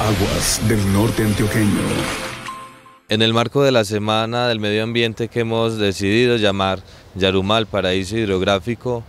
Aguas del norte antioqueño. En el marco de la Semana del Medio Ambiente que hemos decidido llamar Yarumal Paraíso Hidrográfico,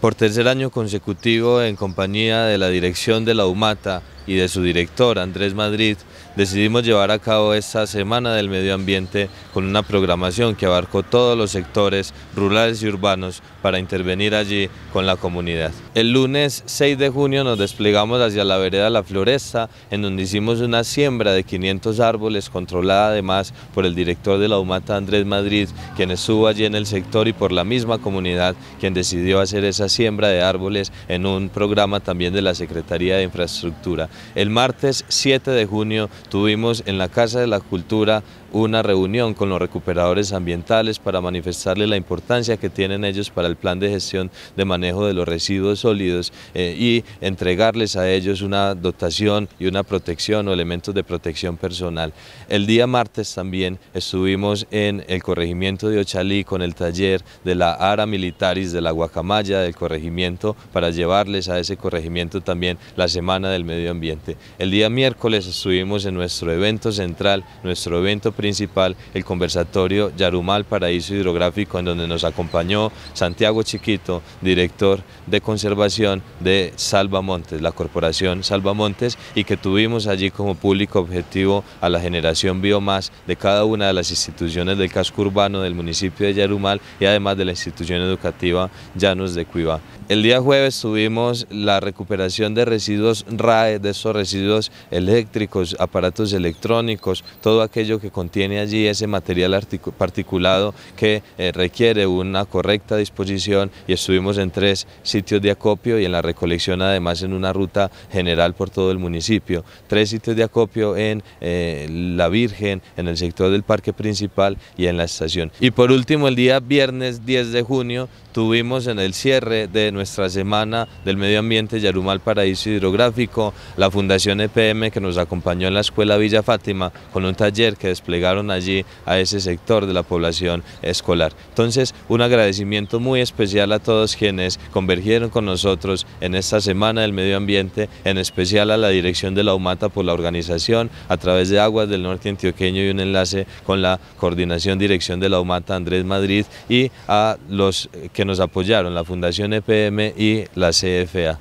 por tercer año consecutivo en compañía de la dirección de la UMATA, y de su director Andrés Madrid, decidimos llevar a cabo esta Semana del Medio Ambiente con una programación que abarcó todos los sectores rurales y urbanos para intervenir allí con la comunidad. El lunes 6 de junio nos desplegamos hacia la vereda La Floresta, en donde hicimos una siembra de 500 árboles, controlada además por el director de la UMATA, Andrés Madrid, quien estuvo allí en el sector y por la misma comunidad, quien decidió hacer esa siembra de árboles en un programa también de la Secretaría de Infraestructura. El martes 7 de junio tuvimos en la Casa de la Cultura una reunión con los recuperadores ambientales para manifestarles la importancia que tienen ellos para el plan de gestión de manejo de los residuos sólidos eh, y entregarles a ellos una dotación y una protección o elementos de protección personal. El día martes también estuvimos en el corregimiento de Ochalí con el taller de la Ara Militaris de la Guacamaya del corregimiento para llevarles a ese corregimiento también la Semana del Medio Ambiente. El día miércoles estuvimos en nuestro evento central, nuestro evento principal el conversatorio Yarumal Paraíso Hidrográfico, en donde nos acompañó Santiago Chiquito, director de conservación de Salvamontes, la corporación Salvamontes, y que tuvimos allí como público objetivo a la generación biomás de cada una de las instituciones del casco urbano del municipio de Yarumal y además de la institución educativa Llanos de Cuiva. El día jueves tuvimos la recuperación de residuos RAE, de esos residuos eléctricos, aparatos electrónicos, todo aquello que contiene allí ese material particulado que eh, requiere una correcta disposición y estuvimos en tres sitios de acopio y en la recolección además en una ruta general por todo el municipio. Tres sitios de acopio en eh, La Virgen, en el sector del parque principal y en la estación. Y por último el día viernes 10 de junio tuvimos en el cierre de nuestra semana del medio ambiente Yarumal Paraíso Hidrográfico, la Fundación EPM que nos acompañó en la Escuela Villa Fátima con un taller que desplegaron allí a ese sector de la población escolar. Entonces, un agradecimiento muy especial a todos quienes convergieron con nosotros en esta semana del medio ambiente, en especial a la dirección de la UMATA por la organización a través de Aguas del Norte Antioqueño y un enlace con la coordinación dirección de la UMATA Andrés Madrid y a los que que nos apoyaron, la Fundación EPM y la CFA.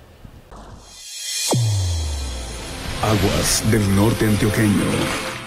Aguas del norte antioqueño.